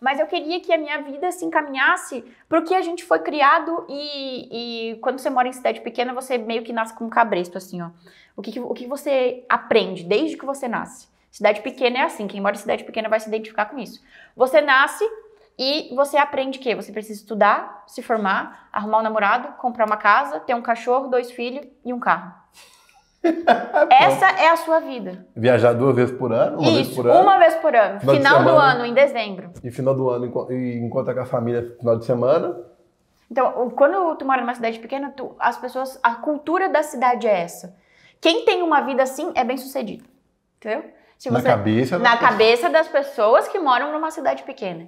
mas eu queria que a minha vida se encaminhasse para o que a gente foi criado e, e, quando você mora em cidade pequena, você meio que nasce com um cabresto, assim, ó. O que, o que você aprende desde que você nasce? Cidade pequena é assim, quem mora em cidade pequena vai se identificar com isso. Você nasce e você aprende que você precisa estudar, se formar, arrumar um namorado, comprar uma casa, ter um cachorro, dois filhos e um carro. Essa é a sua vida. Viajar duas vezes por ano? Uma Isso, vez por ano. Uma vez por ano. Final, final semana, do ano, em dezembro. E final do ano, e com a família final de semana. Então, quando tu mora numa cidade pequena, tu, as pessoas. A cultura da cidade é essa. Quem tem uma vida assim é bem sucedido. Entendeu? Você, na cabeça, na cabeça das pessoas que moram numa cidade pequena.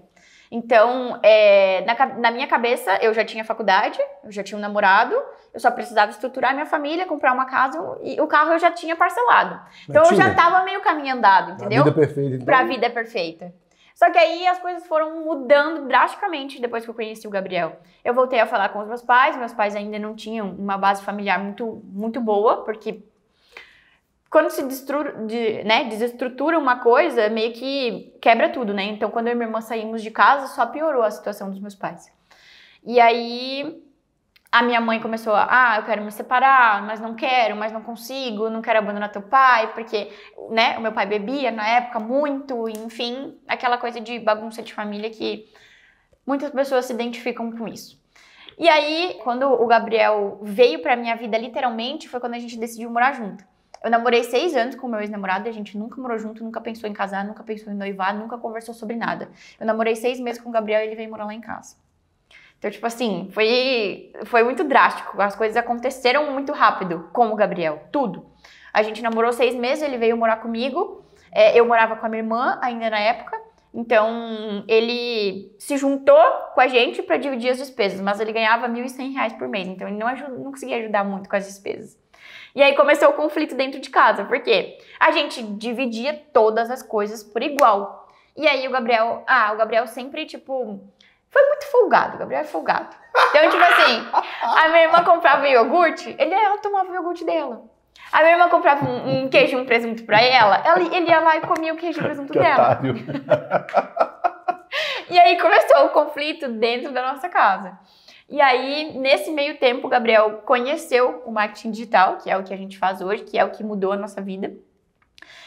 Então, é, na, na, minha cabeça, eu já tinha faculdade, eu já tinha um namorado, eu só precisava estruturar minha família, comprar uma casa e o carro eu já tinha parcelado. Então, Mentira. eu já estava meio caminho andado, entendeu? Para a vida é perfeita. Então... Pra vida é perfeita. Só que aí as coisas foram mudando drasticamente depois que eu conheci o Gabriel. Eu voltei a falar com os meus pais, meus pais ainda não tinham uma base familiar muito, muito boa, porque quando se de, né, desestrutura uma coisa, meio que quebra tudo, né? Então, quando eu e minha irmã saímos de casa, só piorou a situação dos meus pais. E aí, a minha mãe começou a, ah, eu quero me separar, mas não quero, mas não consigo, não quero abandonar teu pai, porque, né, o meu pai bebia na época muito, enfim, aquela coisa de bagunça de família que muitas pessoas se identificam com isso. E aí, quando o Gabriel veio pra minha vida, literalmente, foi quando a gente decidiu morar junto. Eu namorei seis anos com meu ex-namorado, a gente nunca morou junto, nunca pensou em casar, nunca pensou em noivar, nunca conversou sobre nada. Eu namorei seis meses com o Gabriel e ele veio morar lá em casa. Então, tipo assim, foi, foi muito drástico. As coisas aconteceram muito rápido com o Gabriel, tudo. A gente namorou seis meses, ele veio morar comigo. É, eu morava com a minha irmã ainda na época. Então, ele se juntou com a gente para dividir as despesas, mas ele ganhava R$ 1.100 por mês. Então, ele não, ajud, não conseguia ajudar muito com as despesas. E aí começou o conflito dentro de casa, porque a gente dividia todas as coisas por igual. E aí o Gabriel, ah, o Gabriel sempre, tipo, foi muito folgado, o Gabriel é folgado. Então, tipo assim, a minha irmã comprava iogurte, ele ela tomava o iogurte dela. A minha irmã comprava um, um queijo e um presunto pra ela, ela, ele ia lá e comia o queijo e o presunto que dela. E aí começou o conflito dentro da nossa casa. E aí, nesse meio tempo, o Gabriel conheceu o marketing digital, que é o que a gente faz hoje, que é o que mudou a nossa vida.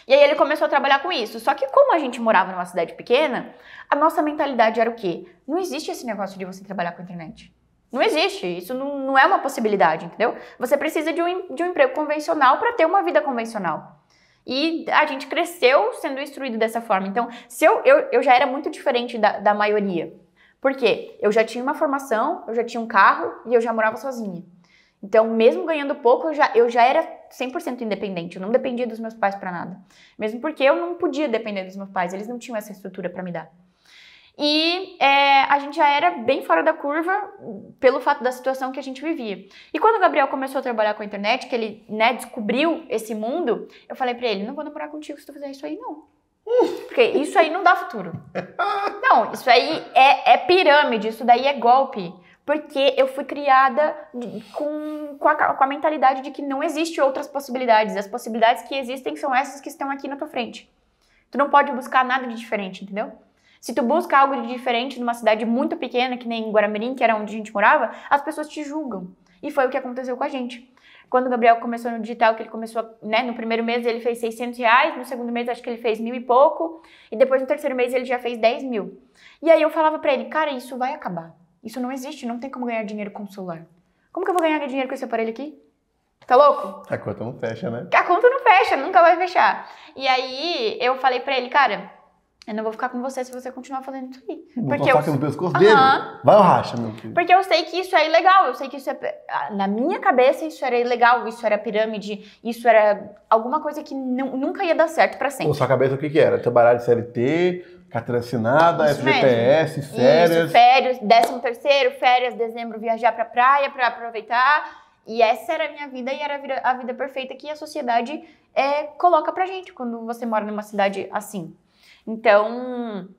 E aí ele começou a trabalhar com isso. Só que como a gente morava numa cidade pequena, a nossa mentalidade era o quê? Não existe esse negócio de você trabalhar com a internet. Não existe, isso não, não é uma possibilidade, entendeu? Você precisa de um, de um emprego convencional para ter uma vida convencional. E a gente cresceu sendo instruído dessa forma. Então, se eu, eu, eu já era muito diferente da, da maioria. Porque eu já tinha uma formação, eu já tinha um carro e eu já morava sozinha. Então, mesmo ganhando pouco, eu já, eu já era 100% independente, eu não dependia dos meus pais para nada. Mesmo porque eu não podia depender dos meus pais, eles não tinham essa estrutura para me dar. E é, a gente já era bem fora da curva pelo fato da situação que a gente vivia. E quando o Gabriel começou a trabalhar com a internet, que ele né, descobriu esse mundo, eu falei para ele: não vou namorar contigo se tu fizer isso aí, não. Uh! Porque isso aí não dá futuro. Não, isso aí é, é pirâmide, isso daí é golpe. Porque eu fui criada com, com, a, com a mentalidade de que não existe outras possibilidades. As possibilidades que existem são essas que estão aqui na tua frente. Tu não pode buscar nada de diferente, entendeu? Se tu busca algo de diferente numa cidade muito pequena, que nem Guaramirim, que era onde a gente morava, as pessoas te julgam. E foi o que aconteceu com a gente. Quando o Gabriel começou no digital, que ele começou, né, no primeiro mês ele fez 600 reais, no segundo mês acho que ele fez mil e pouco, e depois no terceiro mês ele já fez 10 mil. E aí eu falava para ele, cara, isso vai acabar. Isso não existe, não tem como ganhar dinheiro com o celular. Como que eu vou ganhar dinheiro com esse aparelho aqui? Tá louco? A conta não fecha, né? A conta não fecha, nunca vai fechar. E aí eu falei para ele, cara, eu não vou ficar com você se você continuar fazendo isso aí. Vou porque eu aqui no pescoço uhum. dele? Vai ou racha, meu filho? Porque eu sei que isso é ilegal, eu sei que isso é... Ah, na minha cabeça isso era ilegal, isso era pirâmide, isso era alguma coisa que nunca ia dar certo pra sempre. Na sua cabeça o que que era? Trabalhar de CLT, carteira assinada, isso FGTS, mesmo. férias... Isso, férias, décimo terceiro, férias, dezembro, viajar pra praia pra aproveitar... E essa era a minha vida e era a vida, a vida perfeita que a sociedade é, coloca pra gente quando você mora numa cidade assim. Então,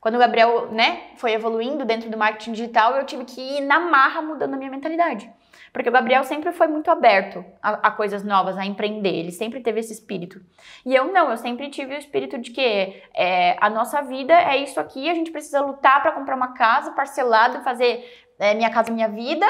quando o Gabriel, né, foi evoluindo dentro do marketing digital, eu tive que ir na marra mudando a minha mentalidade. Porque o Gabriel sempre foi muito aberto a, a, coisas novas, a empreender. Ele sempre teve esse espírito. E eu não, eu sempre tive o espírito de que é, a nossa vida é isso aqui, a gente precisa lutar para comprar uma casa parcelada, fazer é, minha casa, minha vida.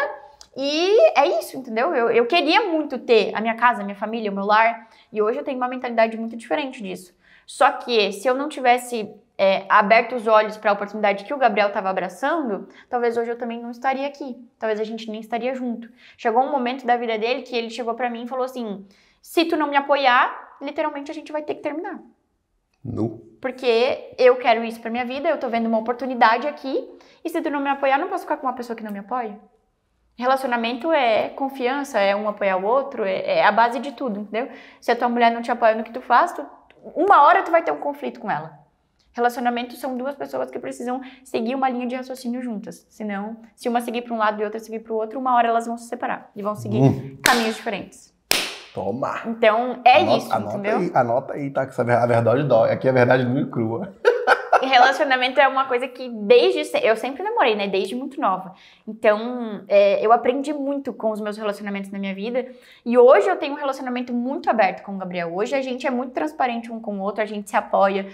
E é isso, entendeu? Eu, eu queria muito ter a minha casa, a minha família, o meu lar. E hoje eu tenho uma mentalidade muito diferente disso. Só que se eu não tivesse é, aberto os olhos para a oportunidade que o Gabriel estava abraçando, talvez hoje eu também não estaria aqui. Talvez a gente nem estaria junto. Chegou um momento da vida dele que ele chegou para mim e falou assim: se tu não me apoiar, literalmente a gente vai ter que terminar. No. Porque eu quero isso para minha vida, eu tô vendo uma oportunidade aqui, e se tu não me apoiar, não posso ficar com uma pessoa que não me apoia. Relacionamento é confiança, é um apoiar o outro, é, é a base de tudo, entendeu? Se a tua mulher não te apoia no que tu faz, tu uma hora tu vai ter um conflito com ela. Relacionamentos são duas pessoas que precisam seguir uma linha de raciocínio juntas. Senão, se uma seguir para um lado e outra seguir para o outro, uma hora elas vão se separar e vão seguir hum. caminhos diferentes. Toma! Então, é anota, isso, anota entendeu? Aí, anota aí, tá? Que a verdade dói. Aqui é a verdade nua é e crua relacionamento é uma coisa que desde. Eu sempre namorei, né? Desde muito nova. Então, é, eu aprendi muito com os meus relacionamentos na minha vida. E hoje eu tenho um relacionamento muito aberto com o Gabriel. Hoje a gente é muito transparente um com o outro, a gente se apoia,